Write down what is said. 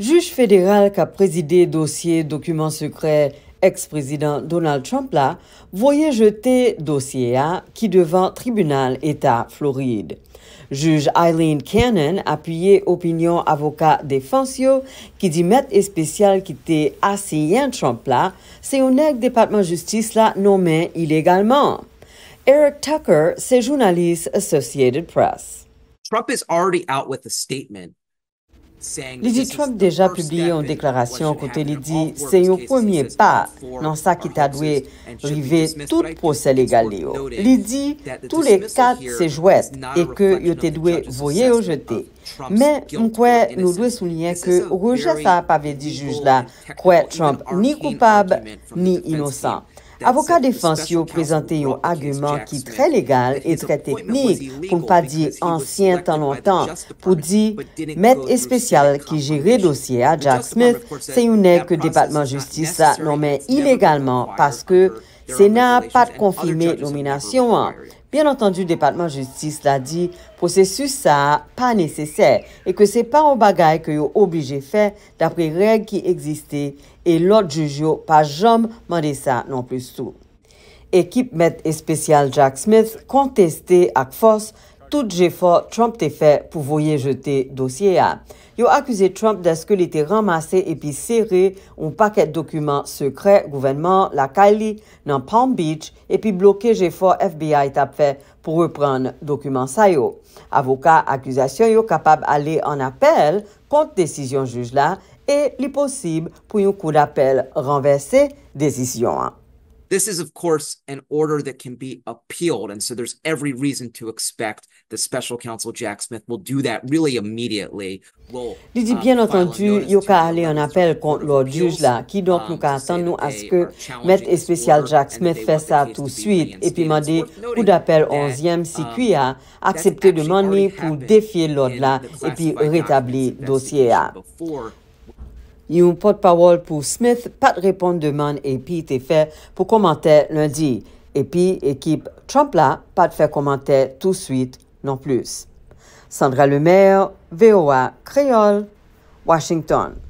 Juge fédéral qui a présidé dossier document secret ex président Donald Trump là, voyait jeter dossier a qui devant tribunal État Floride. Juge Eileen Cannon opinion opinion avocat qui qui dit met spécial était assez asiyen Trump là c'est un département de justice là nommé illégalement. Eric Tucker c'est journaliste Associated Press. Trump is already out with a statement Li di Trump deja publie yon deklarasyon kote li di, se yon pwemye pa nan sa ki ta dwe rive tout pose legal li yo. Li di, tou le kat se jwest e ke yote dwe voye yo jete. Men, mwen kwe nou dwe soulyen ke ou kwe jasa pa ve di juj la kwe Trump ni koupab ni inosan. Avoka Defensio prezante yo agumen ki tre legal e tre teknik pou npa di ansyen tan lontan pou di met espesyal ki jere dosye a Jack Smith se yon e ke debatman justisa non men ilegalman paske se na pat konfime nominasyon an. Bien entendu, Departement Justice la di, prosesus sa pa neseser e ke se pa ou bagay ke yo oblije fe dapre reg ki egziste e lot jujyo pa jom mande sa non plus sou. Ekip met espesyal Jack Smith konteste ak fos Tout G4, Trump te fe pou voye jete dosye a. Yo akuse Trump deske li te ramase epi sere un paket dokumen sekre gouvenman la Kaili nan Palm Beach epi bloke G4 FBI tap fe pou repran dokumen sa yo. Avoka akusasyon yo kapab ale an apel kont desisyon juj la e li posib pou yon kou d'apel ranverse desisyon an. This is of course an order that can be appealed and so there's every reason to expect the special counsel Jack Smith will do that really immediately. Li di um, bien otentu, yo ka ale an apel kont lor juj la ki dok nou ka atan nou aske met espesyal Jack Smith fè sa tout suit e pi mande kou d'apel onzyem si kou ya aksepte de mani pou defye lor la e pi retabli dosye ya. Yon pot pawol pou Smith pat repon deman e pi te fe pou komante lundi. E pi ekip Trumpla pat fe komante tout suite non plus. Sandra Lemaire, VOA, Creole, Washington.